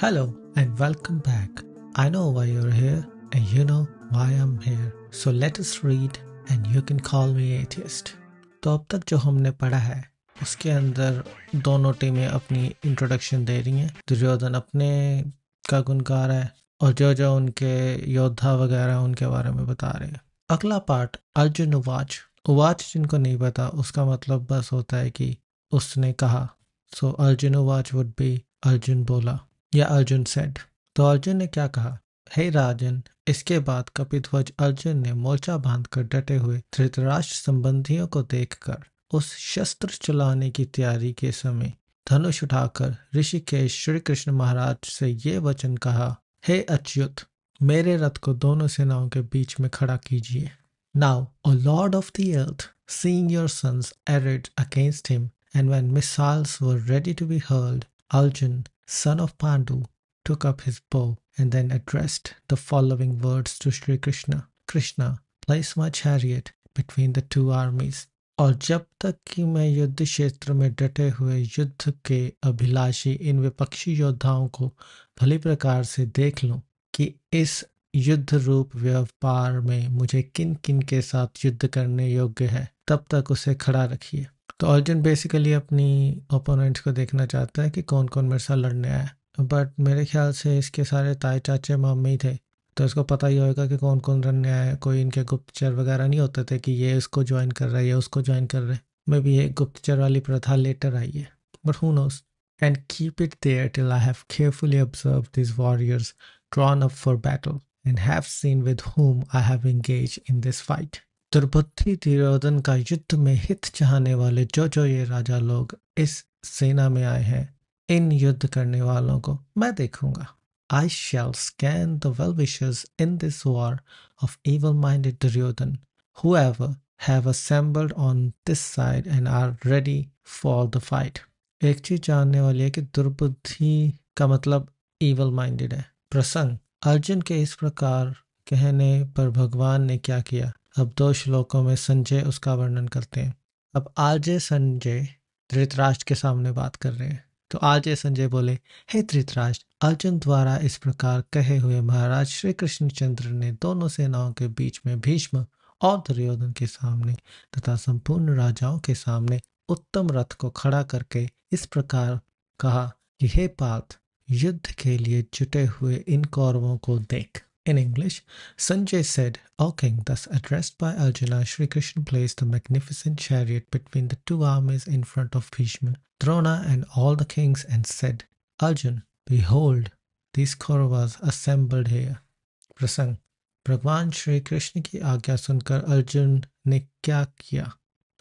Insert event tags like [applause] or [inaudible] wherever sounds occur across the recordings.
Hello and welcome back. I know why you're here and you know why I'm here. So let us read and you can call me atheist. तो अब तक जो हमने पढ़ा है उसके अंदर दोनों टीमें अपनी इंट्रोडक्शन दे रही हैं दुर्योधन अपने का गुनकार है और जो जो उनके योद्धा वगैरह उनके बारे में बता रहे हैं अगला पार्ट अर्जुन उवाच उवाच जिनको नहीं पता उसका मतलब बस होता है कि उसने कहा सो अर्जुन उवाच वुड बी अर्जुन बोला या अर्जुन सेठ तो अर्जुन ने क्या कहा हे राजन इसके बाद कपिध्वज अर्जुन ने मोर्चा बांधकर डटे हुए धृतराष्ट्र संबंधियों को देखकर उस शस्त्र चलाने की तैयारी के समय धनुष उठाकर ऋषिकेश श्री कृष्ण महाराज से ये वचन कहा हे अच्युत मेरे रथ को दोनों सेनाओं के बीच में खड़ा कीजिए now O lord of the earth seeing your sons arrayed against him and when missiles were ready to be hurled Arjun son of Pandu, took up his bow and then addressed the following words to Sri Krishna Krishna, place my chariot between the two armies. और जब तक कि मैं युद्ध क्षेत्र में डटे हुए युद्ध के अभिलाषी इन विपक्षी योद्धाओं को भली प्रकार से देख लूं कि इस युद्ध रूप व्यापार में मुझे किन किन के साथ युद्ध करने योग्य है तब तक उसे खड़ा रखिए तो अर्जुन बेसिकली अपनी ओपोनेंट्स को देखना चाहता है कि कौन कौन मेरे साथ लड़ने आया बट मेरे ख्याल से इसके सारे ताए चाचे मामे ही थे तो इसको पता ही होगा कि कौन कौन लड़ने आया कोई इनके गुप्तचर वगैरह नहीं होते थे कि ये इसको ज्वाइन कर रहा है या उसको ज्वाइन कर रहे हैं मे बी ये गुप्तचर वाली प्रथा लेटर आई है but who knows and keep it there till I have carefully observe this warriors drawn up for battle and have seen with whom I have engage in this fight द्रुपति दुर्योधन का युद्ध में हित चाहने वाले जो जो ये राजा लोग इस सेना में आए हैं इन युद्ध करने वालों को मैं देखूंगा I shall scan the well विशेष in this war of evil minded Duryodhan who assembled on this side and are ready for the fight एक चीज जानने वाली है कि दुर्बुद्धि का मतलब इवल माइंडेड है प्रसंग अर्जुन के इस प्रकार कहने पर भगवान ने क्या किया अब दो श्लोकों में संजय उसका वर्णन करते हैं अब आज संजय धृतराष्ट्र के सामने बात कर रहे हैं तो आज संजय बोले हे धृतराष्ट्र अर्जुन द्वारा इस प्रकार कहे हुए महाराज श्री कृष्णचंद्र ने दोनों सेनाओं के बीच में भीष्म और दुर्योधन के सामने तथा संपूर्ण राजाओं के सामने उत्तम रथ को खड़ा करके इस प्रकार कहा कि हे पार्थ युद्ध के लिए जुटे हुए इन कौरवों को देख In English, Sanjay said, O king, thus addressed by Arjuna, Shri Krishna placed a magnificent chariot between the two armies in front of Bhishma, Drona, and all the kings and said, Arjun, behold, these Kauravas assembled here. Prasang भगवान श्री कृष्ण की आज्ञा सुनकर अर्जुन ने क्या किया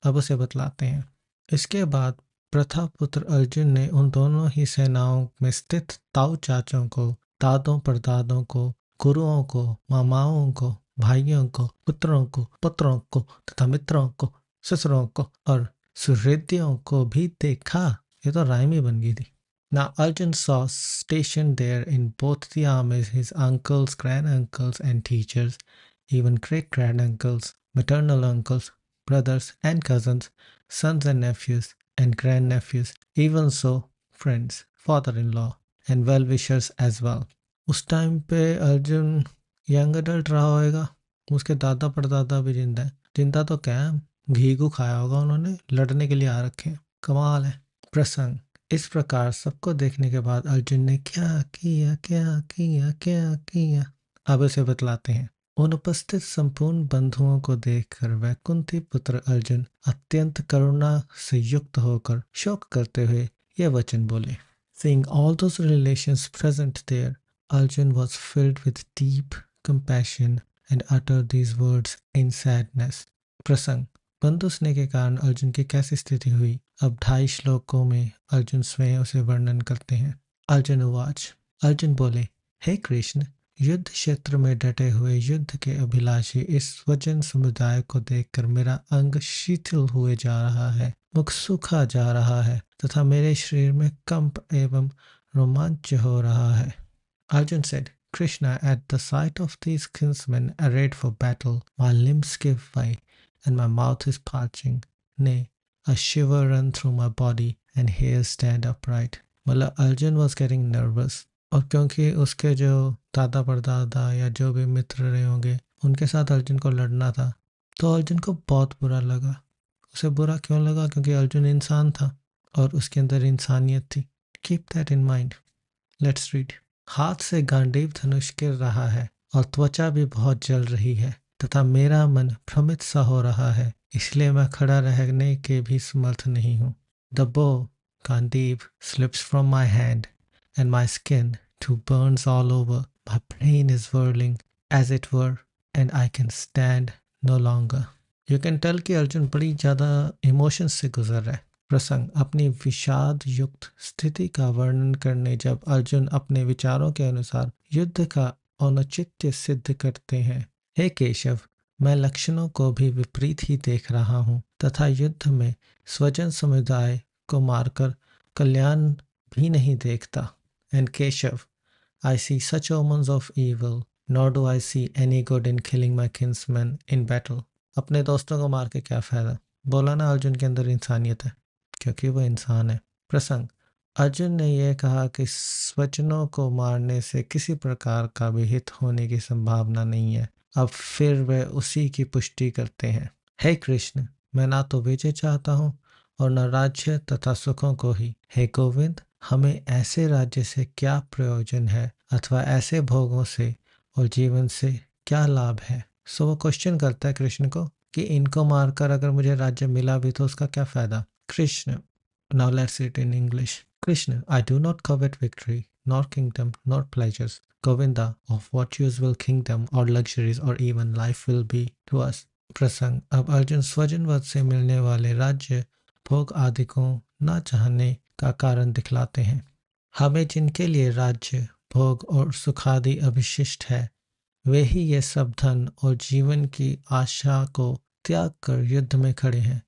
अब उसे बतलाते हैं इसके बाद प्रथा पुत्र अर्जुन ने उन दोनों ही सेनाओं में स्थित ताऊ चाचों को दादों परदादों को गुरुओं को मामाओं को भाइयों को पुत्रों को पुत्रों को तथा मित्रों को ससुरों को और सुहृदयों को भी देखा ये तो रायमी बन गई थी ना Arjun saw stationed there in both the armies his uncles grand uncles and teachers even great grand uncles maternal uncles brothers and cousins sons and nephews and grand nephews even so friends father in law and well wishers as well उस time पे Arjun young adult रहा होएगा उसके दादा परदादा भी जिंदा है जिंदा तो क्या घी को खाया होगा उन्होंने लड़ने के लिए आ रखे कमाल है प्रसंग इस प्रकार सबको देखने के बाद अर्जुन ने क्या किया क्या किया क्या किया अब उसे बतलाते हैं उन उपस्थित संपूर्ण बंधुओं को देखकर वैकुंठी पुत्र अर्जुन अत्यंत करुणा से युक्त होकर शोक करते हुए यह वचन बोले seeing all those relations present there Arjun was filled with deep compassion and uttered these words in sadness. प्रसंग बंदुसने के कारण अर्जुन की कैसी स्थिति हुई अब ढाई श्लोकों में अर्जुन स्वयं उसे वर्णन करते हैं अर्जुन वाच अर्जुन बोले हे कृष्ण युद्ध क्षेत्र में डटे हुए युद्ध के अभिलाषी इस स्वजन समुदाय को देखकर मेरा अंग शिथिल हुए जा रहा है मुख सूखा जा रहा है तथा मेरे शरीर में कंप एवं रोमांच हो रहा है Arjun said, Krishna, at the sight of these kinsmen arrayed for battle, my limbs give way and my mouth is parching. Nay, a shiver run through my body and hairs stand upright. मतलब Arjun was getting nervous. और क्योंकि उसके जो दादा परदादा या जो भी मित्र रहे होंगे उनके साथ अर्जुन को लड़ना था तो अर्जुन को बहुत बुरा लगा उसे बुरा क्यों लगा क्योंकि अर्जुन इंसान था और उसके अंदर इंसानियत थी keep that in mind let's read हाथ से गांडीव धनुष गिर रहा है और त्वचा भी बहुत जल रही है तथा मेरा मन भ्रमित सा हो रहा है इसलिए मैं खड़ा रहने के भी समर्थ नहीं हूँ the bow Gandiva slips from my hand and my skin too burns all over my brain is whirling as it were and I can stand no longer you can tell कि अर्जुन बड़ी ज़्यादा इमोशंस से गुजर रहा है प्रसंग अपनी विषाद युक्त स्थिति का वर्णन करने जब अर्जुन अपने विचारों के अनुसार युद्ध का औनचित्य सिद्ध करते हैं हे केशव मैं लक्षणों को भी विपरीत ही देख रहा हूँ तथा युद्ध में स्वजन समुदाय को मारकर कल्याण भी नहीं देखता and Keshav I see such omens of evil not do I see any good in killing my kinsmen in battle अपने दोस्तों को मार के क्या फ़ायदा बोला ना अर्जुन के अंदर इंसानियत है क्योंकि वह इंसान है प्रसंग अर्जुन ने यह कहा कि स्वचनों को मारने से किसी प्रकार का भी हित होने की संभावना नहीं है अब फिर वे उसी की पुष्टि करते हैं हे कृष्ण मैं ना तो विजय चाहता हूँ और न राज्य तथा सुखों को ही हे गोविंद हमें ऐसे राज्य से क्या प्रयोजन है अथवा ऐसे भोगों से और जीवन से क्या लाभ है सो वो क्वेश्चन करता है कृष्ण को कि इनको मारकर अगर मुझे राज्य मिला भी तो उसका क्या फायदा Krishna. Now let's read in English. Krishna, I do not covet victory, nor kingdom, nor pleasures. Govinda, of what use will kingdom or luxuries or even life will be to us? Prasang, ab Arjun स्वजनवध से मिलने वाले राज्य भोग आदि को न चाहने का कारण दिखलाते हैं हमें जिनके लिए राज्य भोग और सुखादि अभिशिष्ट है वे ही ये सब धन और जीवन की आशा को त्याग कर युद्ध में खड़े हैं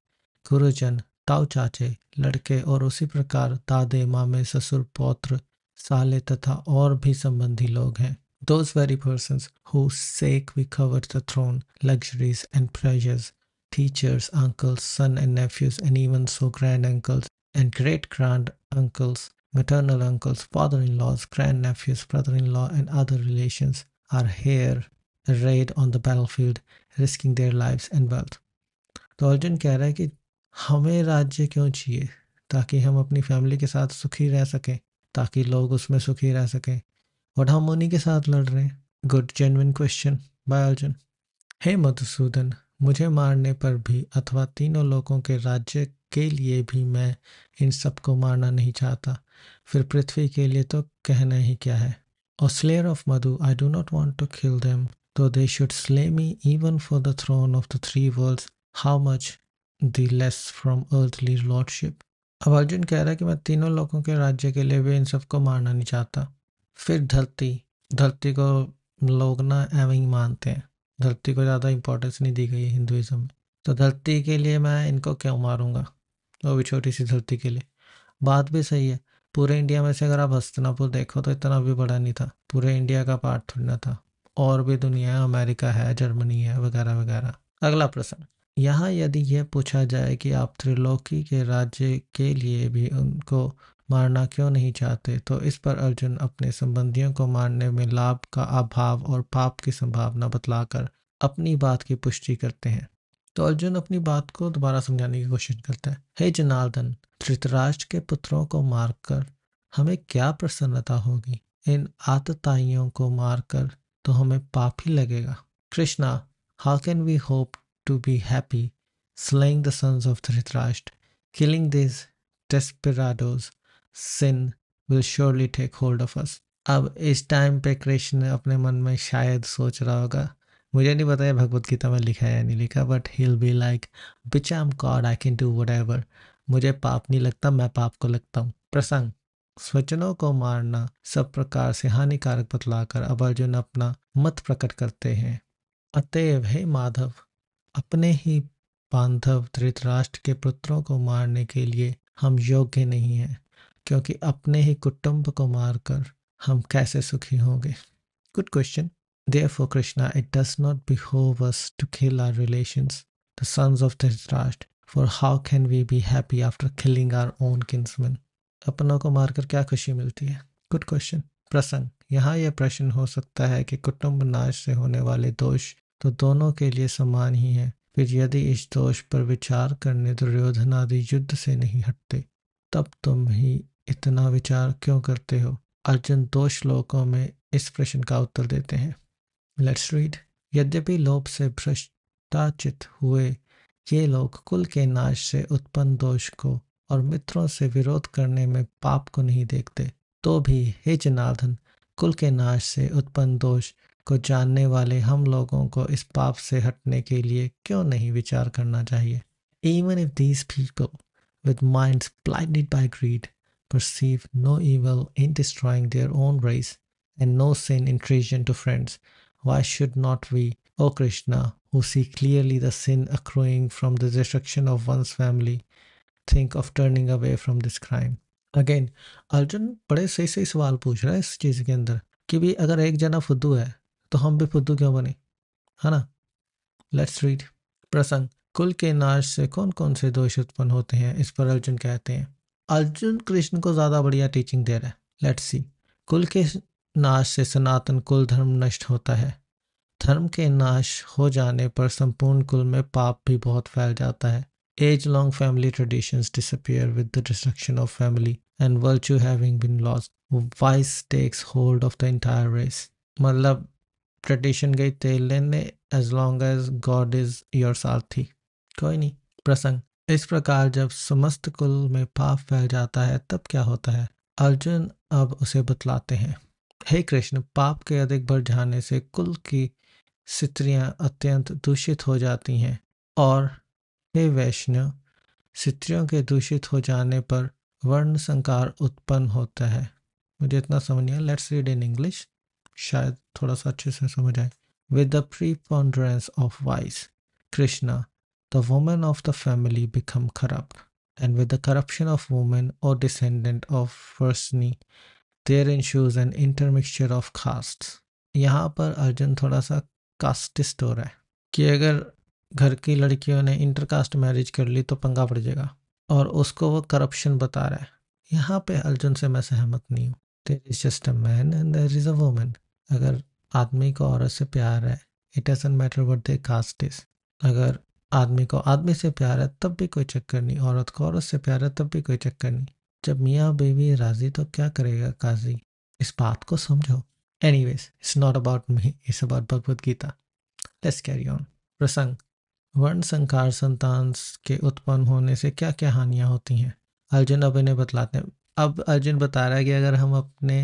गुरुजन ताऊ चाचे लड़के और उसी प्रकार दादे मामे ससुर पौत्र साले तथा और भी संबंधी लोग हैं those very person who sake we covet the throne luxuries and pleasures teachers uncles son and nephews and even so grand uncles and great grand uncles maternal uncles father in laws grand nephews brother in law and other relation are here arrayed on the battlefield risking their life and wealth तो अर्जुन कह रहा है कि हमें राज्य क्यों चाहिए ताकि हम अपनी फैमिली के साथ सुखी रह सकें ताकि लोग उसमें सुखी रह सकें और हम उन्हीं के साथ लड़ रहे हैं good genuine question by Arjun हे मधुसूदन मुझे मारने पर भी अथवा तीनों लोगों के राज्य के लिए भी मैं इन सबको मारना नहीं चाहता फिर पृथ्वी के लिए तो कहना ही क्या है और slayer of Madhu I do not want to kill them though they should slay me even for the throne of the three world how much the less from earthly lordship अब अर्जुन कह रहा है कि मैं तीनों लोगों के राज्य के लिए भी इन सबको मारना नहीं चाहता फिर धरती धरती को लोग ना एवं ही मानते हैं धरती को ज़्यादा इंपॉर्टेंस नहीं दी गई है हिंदुज़म में तो धरती के लिए मैं इनको क्यों मारूंगा वो भी छोटी सी धरती के लिए बात भी सही है पूरे इंडिया में से अगर आप हस्तनापुर देखो तो इतना भी बड़ा नहीं था पूरे इंडिया का पार्ट थोड़ा था और भी दुनिया है अमेरिका है जर्मनी है वगैरह वगैरह अगला प्रश्न यहाँ यदि यह पूछा जाए कि आप त्रिलोकी के राज्य के लिए भी उनको मारना क्यों नहीं चाहते तो इस पर अर्जुन अपने संबंधियों को मारने में लाभ का अभाव और पाप की संभावना बतलाकर अपनी बात की पुष्टि करते हैं तो अर्जुन अपनी बात को दोबारा समझाने की कोशिश करता है हे जनार्दन धृतराष्ट्र के पुत्रों को मारकर हमें क्या प्रसन्नता होगी इन आतताइयों को मारकर तो हमें पाप ही लगेगा Krishna how can we hope to be happy, slaying the sons of Dhritarashtra, killing these desperados, sin will surely take hold of us. अब इस टाइम पे कृष्ण अपने मन में शायद सोच रहा होगा मुझे नहीं पता है भगवत गीता में लिखा है या नहीं लिखा but he be like bitch I'm am God I can do whatever मुझे पाप नहीं लगता मैं पाप को लगता हूँ प्रसंग स्वचनों को मारना सब प्रकार से हानिकारक बतलाकर अब अर्जुन अपना मत प्रकट करते हैं अतएव हे माधव अपने ही बांधव धृतराष्ट्र के पुत्रों को मारने के लिए हम योग्य नहीं हैं क्योंकि अपने ही कुटुंब को मारकर हम कैसे सुखी होंगे good question therefore Krishna it does not behove us to kill our relation the sons of Dhritarashtra for how can we be happy after killing our own kinsmen अपनों को मारकर क्या खुशी मिलती है गुड क्वेश्चन प्रसंग यहाँ यह प्रश्न हो सकता है कि कुटुंब नाश से होने वाले दोष तो दोनों के लिए समान ही है फिर यदि इस दोष पर विचार करने दुर्योधन आदि युद्ध से नहीं हटते तब तुम ही इतना विचार क्यों करते हो अर्जुन दो श्लोकों में इस प्रश्न का उत्तर देते हैं लेट्स रीड यद्यपि लोभ से भ्रष्टाचित हुए ये लोग कुल के नाश से उत्पन्न दोष को और मित्रों से विरोध करने में पाप को नहीं देखते तो भी हे जनार्दन कुल के नाश से उत्पन्न दोष को जानने वाले हम लोगों को इस पाप से हटने के लिए क्यों नहीं विचार करना चाहिए even if these people with mind blinded by greed perceive no evil in destroying their own race and no sin in treason to friends why should not we O Krishna who see clearly the sin accruing from the destruction of one's family think of turning away from this crime again Arjun बड़े सही सही सवाल पूछ रहा है इस चीज़ के अंदर कि भाई अगर एक जना फुद्दू है तो हम भी फुद्दू क्यों बने है ना लेट्स रीड प्रसंग कुल के नाश से कौन कौन से दोष उत्पन्न होते हैं इस पर अर्जुन कहते हैं अर्जुन कृष्ण को ज़्यादा बढ़िया टीचिंग दे रहा है लेट्स सी कुल के नाश से सनातन कुल धर्म नष्ट होता है धर्म के नाश हो जाने पर संपूर्ण कुल में पाप भी बहुत फैल जाता है age long family tradition disappear with the destruction of family and virtue having been lost vice takes hold of the entire race मतलब ट्रेडिशन गई तेल लेने as long as God is your sarathi कोई नहीं प्रसंग इस प्रकार जब समस्त कुल में पाप फैल जाता है तब क्या होता है अर्जुन अब उसे बतलाते हैं हे कृष्ण पाप के अधिक बढ़ जाने से कुल की स्थितियाँ अत्यंत दूषित हो जाती हैं और हे वैष्णव स्त्रियों के दूषित हो जाने पर वर्ण संकार उत्पन्न होता है मुझे इतना समझ नहीं लेट्स रीड इन इंग्लिश शायद थोड़ा सा अच्छे से समझ आए with the preponderance of vice Krishna the women of the family become corrupt and with the corruption of women or descendant of firstni, there ensues an intermixture of caste यहाँ पर अर्जुन थोड़ा सा कास्टिस्ट हो रहा है कि अगर घर की लड़कियों ने इंटरकास्ट मैरिज कर ली तो पंगा पड़ जाएगा और उसको वो करप्शन बता रहा है यहाँ पे अर्जुन से मैं सहमत नहीं हूँ there is just a man and there is a woman अगर आदमी को औरत से प्यार है it doesn't matter what their caste is अगर आदमी को आदमी से प्यार है तब भी कोई चक्कर नहीं औरत को औरत से प्यार है तब भी कोई चक्कर नहीं जब मियाँ बीवी राजी तो क्या करेगा काजी इस बात को समझो anyways it's not about me it's about Bhagavad Gita let's carry on प्रसंग वर्ण संकार संतान के उत्पन्न होने से क्या क्या हानियाँ होती हैं अर्जुन अब इन्हें बतलाते हैं अब अर्जुन बता रहा है कि अगर हम अपने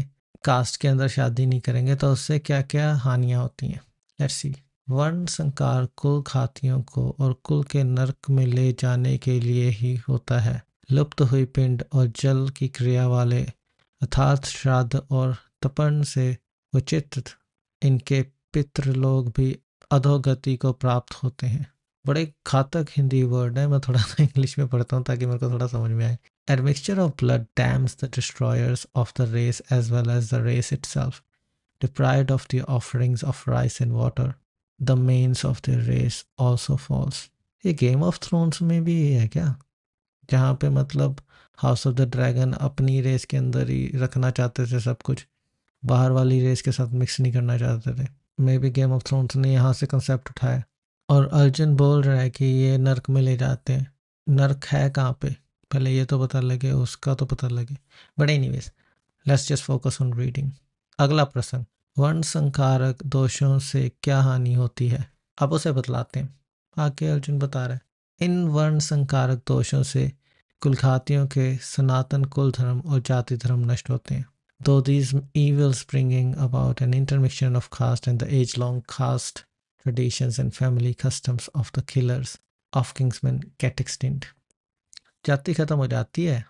कास्ट के अंदर शादी नहीं करेंगे तो उससे क्या क्या हानियाँ होती हैं लेट्स सी वर्ण संकार कुल खातियों को और कुल के नरक में ले जाने के लिए ही होता है लुप्त हुई पिंड और जल की क्रिया वाले अर्थात श्राद्ध और तपन से उचित इनके पितृ लोग भी अधोगति को प्राप्त होते हैं बड़े घातक हिंदी वर्ड है मैं थोड़ा सा [laughs] इंग्लिश में पढ़ता हूँ ताकि मेरे को थोड़ा समझ में आए Admixture of blood damns the destroyers of the race as well as the race itself, deprived of the offerings of rice and water. The mains of their race also falls. ये गेम ऑफ थ्रोन्स में भी ये है क्या जहाँ पे मतलब House of the Dragon अपनी रेस के अंदर ही रखना चाहते थे सब कुछ बाहर वाली रेस के साथ मिक्स नहीं करना चाहते थे maybe Game of Thrones ने यहाँ से कंसेप्ट उठाया और अर्जुन बोल रहा है कि ये नर्क में ले जाते हैं नर्क है कहाँ पे पहले ये तो पता लगे उसका तो पता लगे but anyways let's just focus on reading अगला प्रसंग वर्ण संकारक दोषों से क्या हानि होती है अब उसे बतलाते हैं आगे अर्जुन बता रहे हैं इन वर्ण संकारक दोषों से कुलघातियों के सनातन कुल धर्म और जाति धर्म नष्ट होते हैं through these evils springing about an intermixture of caste and the age long caste traditions and family customs of the killers of kinsmen get extinct जाति ख़त्म हो जाती है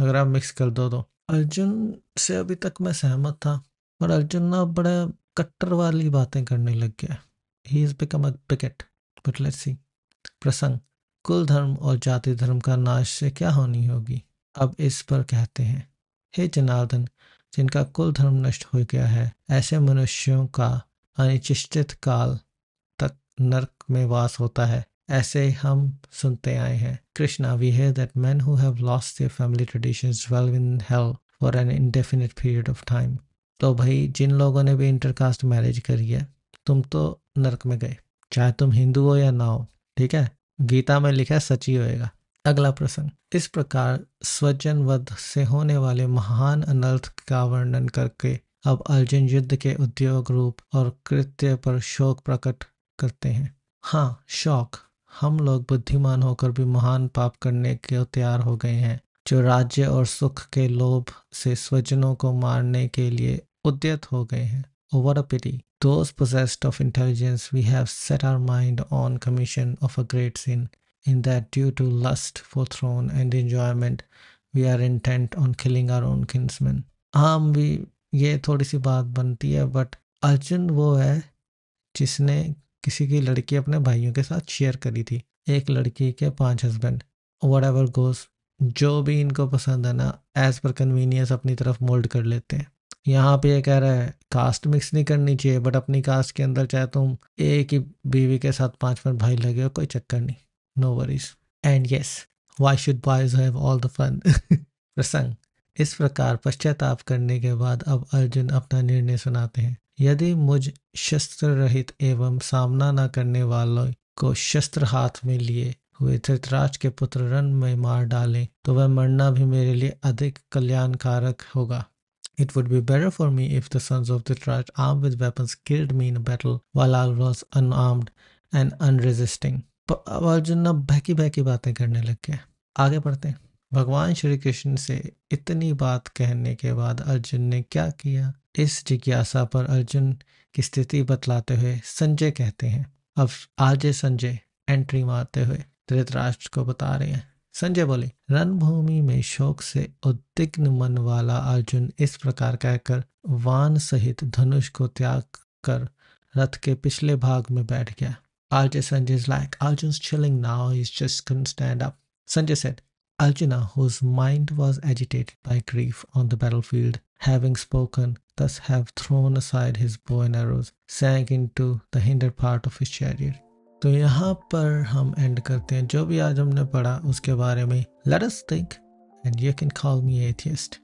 अगर आप मिक्स कर दो तो अर्जुन से अभी तक मैं सहमत था और अर्जुन ना बड़ा कट्टर वाली बातें करने लग गया he is become a picket but let's see प्रसंग कुल धर्म और जाति धर्म का नाश से क्या होनी होगी अब इस पर कहते हैं हे जनार्दन जिनका कुल धर्म नष्ट हो गया है ऐसे मनुष्यों का अनिश्चित काल तक नरक में वास होता है ऐसे हम सुनते आए हैं Krishna we hear that man who have lost their family traditions dwell in hell for an indefinite period of time तो भाई जिन लोगों ने भी इंटरकास्ट मैरिज करी है तुम तो नरक में गए चाहे तुम हिंदू हो या ना हो ठीक है गीता में लिखा है सची होएगा अगला प्रश्न इस प्रकार स्वजन वध से होने वाले महान अनर्थ का वर्णन करके अब अर्जुन युद्ध के उद्योग रूप और कृत्य पर शोक प्रकट करते हैं हाँ शौक हम लोग बुद्धिमान होकर भी महान पाप करने के तैयार हो गए हैं जो राज्य और सुख के लोभ से स्वजनों को मारने के लिए उद्यत हो गए हैं oh what a pity those possessed of intelligence we have set our mind on commission of a great sin in that due to lust for throne and enjoyment we are intent on killing our own kinsmen हम भी ये थोड़ी सी बात बनती है but Arjun वो है जिसने किसी की लड़की अपने भाइयों के साथ शेयर करी थी एक लड़की के पांच हस्बैंड वट एवर गोस जो भी इनको पसंद है ना एज पर कन्वीनियंस अपनी तरफ मोल्ड कर लेते हैं यहाँ पे ये कह रहा है कास्ट मिक्स नहीं करनी चाहिए बट अपनी कास्ट के अंदर चाहे तुम एक ही बीवी के साथ पांच पांच भाई लगे हो कोई चक्कर नहीं no worries and yes why should boys have all the fun प्रसंग इस प्रकार पश्चाताप करने के बाद अब अर्जुन अपना निर्णय सुनाते हैं यदि मुझ शस्त्र रहित एवं सामना न करने वालों को शस्त्र हाथ में लिए हुए धृतराज के पुत्र रण में मार डालें तो वह मरना भी मेरे लिए अधिक कल्याणकारक होगा It would be better for me if the sons of Dhritaraj, armed with weapons, killed me in battle while I was unarmed and unresisting. Arjun ना बहकी बहकी बातें करने लग गया आगे बढ़ते हैं भगवान श्री कृष्ण से इतनी बात कहने के बाद अर्जुन ने क्या किया इस जिज्ञासा पर अर्जुन की स्थिति बतलाते हुए संजय कहते हैं अब आज संजय एंट्री मारते हुए धृतराष्ट्र को बता रहे हैं संजय बोले रणभूमि में शोक से उद्दिग्न मन वाला अर्जुन इस प्रकार कहकर वान सहित धनुष को त्याग कर रथ के पिछले भाग में बैठ गया RJ Sanjay like Arjun Arjun's now is just just stand up Sanjay said Arjuna, whose mind was agitated by grief on the battlefield, having spoken, thus have thrown aside his bow and arrows, sank into the hinder part of his chariot. तो यहाँ पर हम and करते हैं जो भी आज हमने पढ़ा उसके बारे में let us think and you can call me atheist